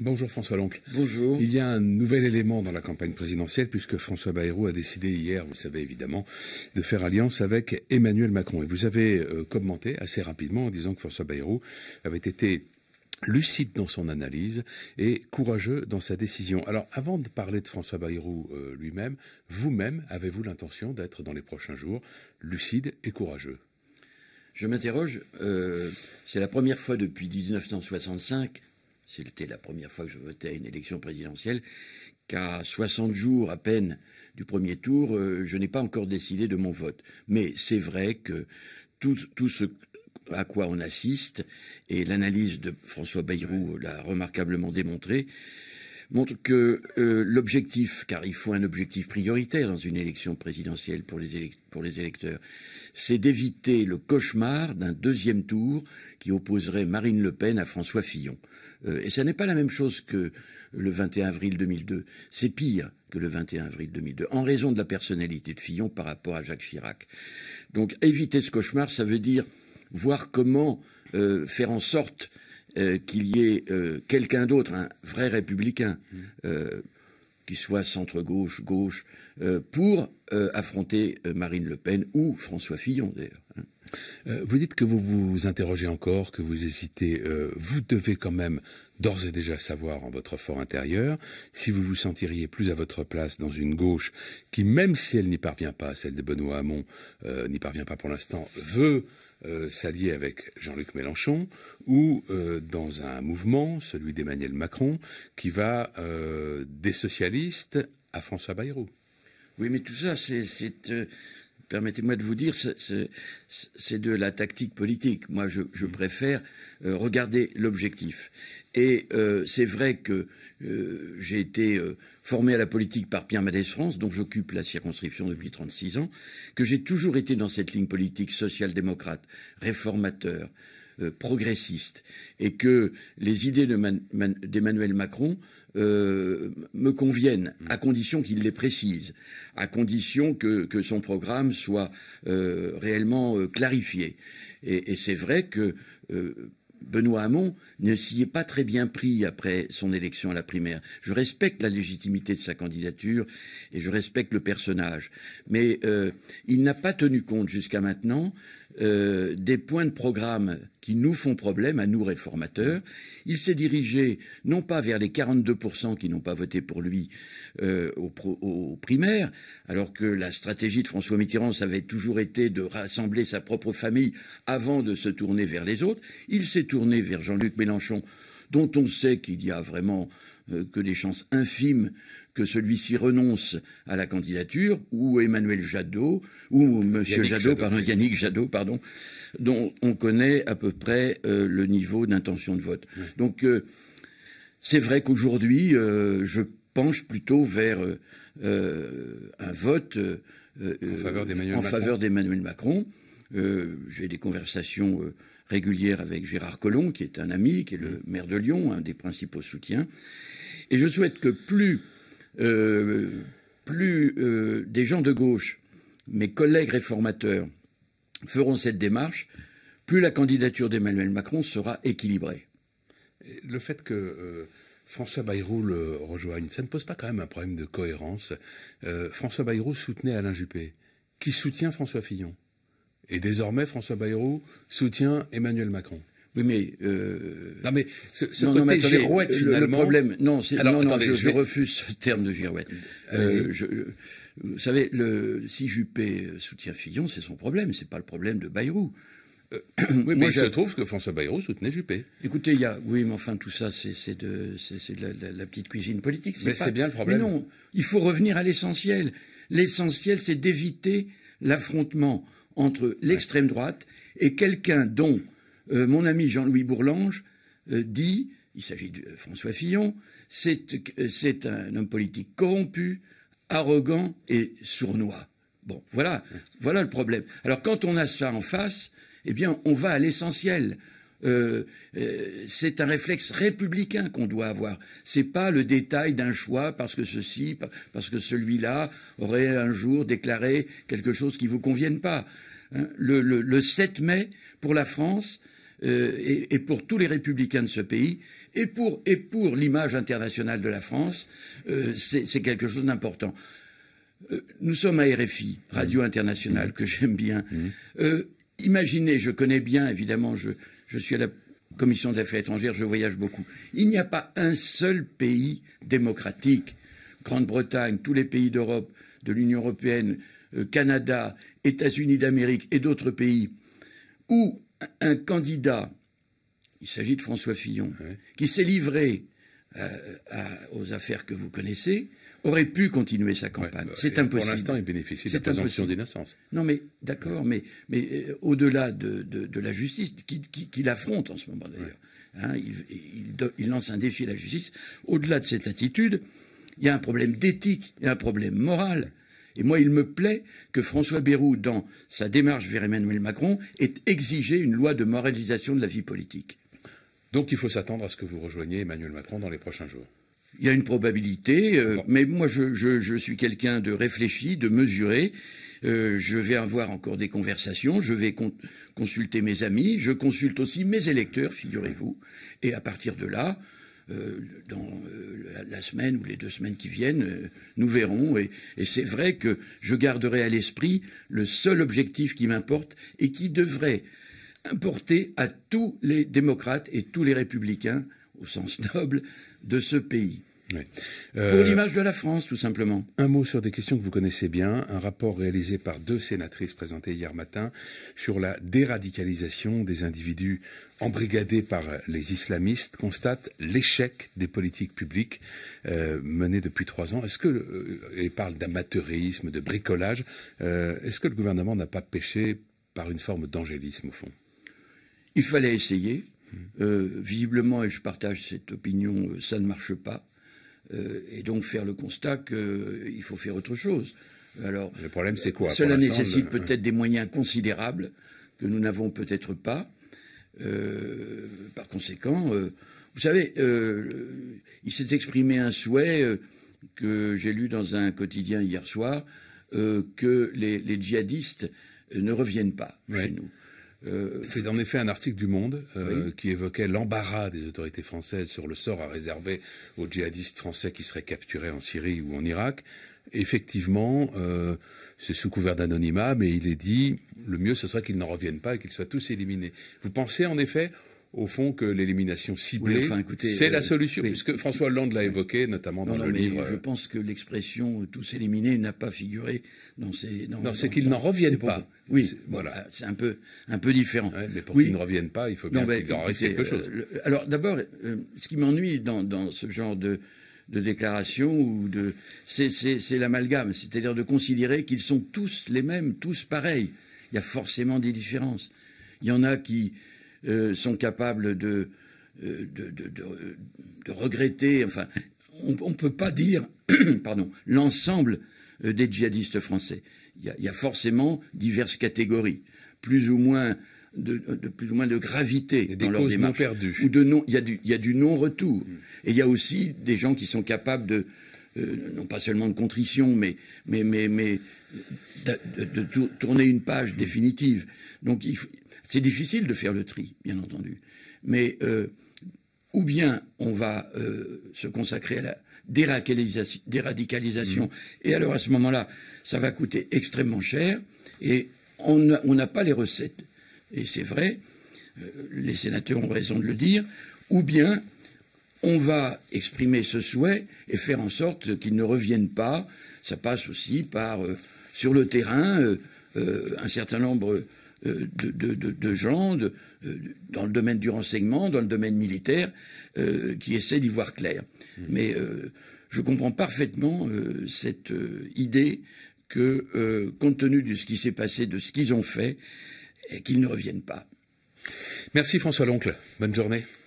Bonjour François Loncle. Bonjour. Il y a un nouvel élément dans la campagne présidentielle puisque François Bayrou a décidé hier, vous savez évidemment, de faire alliance avec Emmanuel Macron. Et vous avez euh, commenté assez rapidement en disant que François Bayrou avait été lucide dans son analyse et courageux dans sa décision. Alors, avant de parler de François Bayrou euh, lui-même, vous-même, avez-vous l'intention d'être dans les prochains jours lucide et courageux Je m'interroge. Euh, c'est la première fois depuis 1965 c'était la première fois que je votais à une élection présidentielle, qu'à 60 jours à peine du premier tour, euh, je n'ai pas encore décidé de mon vote. Mais c'est vrai que tout ce à quoi on assiste, et l'analyse de François Bayrou l'a remarquablement démontré, montre que euh, l'objectif, car il faut un objectif prioritaire dans une élection présidentielle pour les, électeurs, c'est d'éviter le cauchemar d'un deuxième tour qui opposerait Marine Le Pen à François Fillon. Euh, et ce n'est pas la même chose que le 21 avril 2002. C'est pire que le 21 avril 2002, en raison de la personnalité de Fillon par rapport à Jacques Chirac. Donc éviter ce cauchemar, ça veut dire voir comment euh, faire en sorte euh, qu'il y ait euh, quelqu'un d'autre, un vrai républicain, mmh. euh, qui soit centre-gauche, gauche, gauche pour affronter Marine Le Pen ou François Fillon d'ailleurs. Hein. Vous dites que vous vous interrogez encore, que vous hésitez. vous devez quand même d'ores et déjà savoir en votre fort intérieur si vous vous sentiriez plus à votre place dans une gauche qui, même si elle n'y parvient pas, celle de Benoît Hamon n'y parvient pas pour l'instant, veut euh, s'allier avec Jean-Luc Mélenchon ou euh, dans un mouvement, celui d'Emmanuel Macron, qui va euh, des socialistes à François Bayrou. Oui, mais tout ça, c'est. Permettez-moi de vous dire, c'est de la tactique politique. Moi, je préfère regarder l'objectif. Et euh, c'est vrai que euh, j'ai été euh, formé à la politique par Pierre madès France, dont j'occupe la circonscription depuis 36 ans, que j'ai toujours été dans cette ligne politique social-démocrate, réformateur, progressiste, et que les idées d'Emmanuel Macron me conviennent, mmh. à condition qu'il les précise, à condition que, que son programme soit réellement clarifié. Et, et c'est vrai que Benoît Hamon ne s'y est pas très bien pris après son élection à la primaire. Je respecte la légitimité de sa candidature et je respecte le personnage. Mais euh, il n'a pas tenu compte jusqu'à maintenant euh, des points de programme qui nous font problème à nous réformateurs. Il s'est dirigé non pas vers les 42% qui n'ont pas voté pour lui aux, euh, au primaires, alors que la stratégie de François Mitterrand avait toujours été de rassembler sa propre famille avant de se tourner vers les autres. Il s'est tourné vers Jean-Luc Mélenchon, dont on sait qu'il y a vraiment euh, que des chances infimes que celui-ci renonce à la candidature, ou Emmanuel Jadot, ou M. Jadot, pardon, Yannick Jadot, pardon, dont on connaît à peu près euh, le niveau d'intention de vote. Donc, euh, c'est vrai qu'aujourd'hui, euh, je penche plutôt vers un vote en faveur d'Emmanuel Macron. J'ai des conversations régulières avec Gérard Collomb, qui est un ami, qui est le maire de Lyon, un des principaux soutiens. Et je souhaite que plus euh, plus euh, des gens de gauche, mes collègues réformateurs, feront cette démarche, plus la candidature d'Emmanuel Macron sera équilibrée. Le fait que euh, François Bayrou le rejoigne, ça ne pose pas quand même un problème de cohérence. François Bayrou soutenait Alain Juppé, qui soutient François Fillon. Et désormais, François Bayrou soutient Emmanuel Macron. Oui, mais euh... non, mais c'est non, mais girouette euh, le, problème, non, non, je, refuse ce terme de girouette. Euh, je, vous savez, le, si Juppé euh, soutient Fillon, c'est son problème, c'est pas le problème de Bayrou. Euh, oui, mais il se trouve que François Bayrou soutenait Juppé. Écoutez, il y a, oui, mais enfin tout ça, c'est de, de la, la, petite cuisine politique. Mais c'est bien le problème. Mais non, il faut revenir à l'essentiel. L'essentiel, c'est d'éviter l'affrontement entre l'extrême droite et quelqu'un dont euh, mon ami Jean-Louis Bourlange euh, dit, il s'agit de euh, François Fillon, c'est un homme politique corrompu, arrogant et sournois. Bon, voilà, voilà le problème. Alors quand on a ça en face, eh bien, on va à l'essentiel. c'est un réflexe républicain qu'on doit avoir. C'est pas le détail d'un choix parce que ceci, parce que celui-là aurait un jour déclaré quelque chose qui ne vous convienne pas. Hein. le 7 mai pour la France, euh, et, pour tous les républicains de ce pays, et pour, et pour l'image internationale de la France, euh, c'est quelque chose d'important. Euh, nous sommes à RFI, Radio mmh. Internationale, que j'aime bien. Mmh. imaginez, je connais bien, évidemment, je, je suis à la Commission des Affaires étrangères, je voyage beaucoup. Il n'y a pas un seul pays démocratique, Grande-Bretagne, tous les pays d'Europe, de l'Union européenne, Canada, États-Unis d'Amérique et d'autres pays, où un candidat, il s'agit de François Fillon, qui s'est livré euh, aux affaires que vous connaissez, aurait pu continuer sa campagne. c'est impossible. Pour l'instant, il bénéficie de la présomption d'innocence. Non, mais d'accord, mais, euh, au-delà de, la justice, qu'il qui, qui affronte en ce moment d'ailleurs, hein, il, il, lance un défi à la justice. Au-delà de cette attitude, il y a un problème d'éthique, il y a un problème moral. Et moi, il me plaît que François Bayrou, dans sa démarche vers Emmanuel Macron, ait exigé une loi de moralisation de la vie politique. Donc il faut s'attendre à ce que vous rejoigniez Emmanuel Macron dans les prochains jours. Il y a une probabilité, euh, mais moi je, suis quelqu'un de réfléchi, de mesuré. Euh, je vais avoir encore des conversations, je vais consulter mes amis, je consulte aussi mes électeurs, figurez-vous. Et à partir de là, euh, dans euh, la, semaine ou les deux semaines qui viennent, euh, nous verrons. Et, c'est vrai que je garderai à l'esprit le seul objectif qui m'importe et qui devrait importer à tous les démocrates et tous les républicains, au sens noble, de ce pays. Pour euh, l'image de la France, tout simplement. Un mot sur des questions que vous connaissez bien. Un rapport réalisé par deux sénatrices présenté hier matin sur la déradicalisation des individus embrigadés par les islamistes constate l'échec des politiques publiques euh, menées depuis trois ans. Est-ce que, euh, et parle d'amateurisme, de bricolage, est-ce que le gouvernement n'a pas péché par une forme d'angélisme au fond Il fallait essayer. visiblement, et je partage cette opinion, ça ne marche pas. Euh, et donc faire le constat qu'il faut faire autre chose. Alors, le problème, c'est quoi Cela nécessite peut-être des moyens considérables que nous n'avons peut-être pas. Euh, par conséquent, euh, vous savez, il s'est exprimé un souhait que j'ai lu dans un quotidien hier soir que les, djihadistes ne reviennent pas chez nous. Euh, c'est en effet un article du Monde euh, qui évoquait l'embarras des autorités françaises sur le sort à réserver aux djihadistes français qui seraient capturés en Syrie ou en Irak. Effectivement, euh, c'est sous couvert d'anonymat, mais il est dit le mieux ce serait qu'ils n'en reviennent pas et qu'ils soient tous éliminés. Vous pensez en effet au fond que l'élimination ciblée, c'est la euh, solution, puisque François Hollande l'a évoqué, notamment dans non, le mais livre. Je euh, pense que l'expression euh, tous éliminés n'a pas figuré dans ces. Dans, non, c'est qu'ils n'en reviennent pas. Oui, voilà, bah, c'est un peu un peu différent. Ouais, mais pour qu'ils ne reviennent pas, il faut bien qu'il en arrive quelque chose. alors d'abord, ce qui m'ennuie dans, dans ce genre de de déclaration ou de c'est l'amalgame, c'est-à-dire de considérer qu'ils sont tous les mêmes, tous pareils. Il y a forcément des différences. Il y en a qui euh, sont capables euh, de, de, regretter. Enfin, on ne peut pas dire, pardon, l'ensemble euh, des djihadistes français. Il y, a forcément diverses catégories, plus ou moins de, plus ou moins de gravité dans leur démarche. Ou de non, il y a du, non-retour. Mm. Et il y a aussi des gens qui sont capables de, non pas seulement de contrition, mais, mais de, tourner une page définitive. Donc c'est difficile de faire le tri, bien entendu. Mais euh, ou bien on va euh, se consacrer à la déradicalisation, mmh. et alors à ce moment-là, ça va coûter extrêmement cher, et on n'a pas les recettes. Et c'est vrai, euh, les sénateurs ont raison de le dire, ou bien on va exprimer ce souhait et faire en sorte qu'il ne revienne pas. Ça passe aussi par sur le terrain euh, euh, un certain nombre euh, de, gens dans le domaine du renseignement, dans le domaine militaire, qui essaient d'y voir clair. Mmh. Mais je comprends parfaitement cette idée que, compte tenu de ce qui s'est passé, de ce qu'ils ont fait, qu'ils ne reviennent pas. Merci François Loncle. Bonne journée.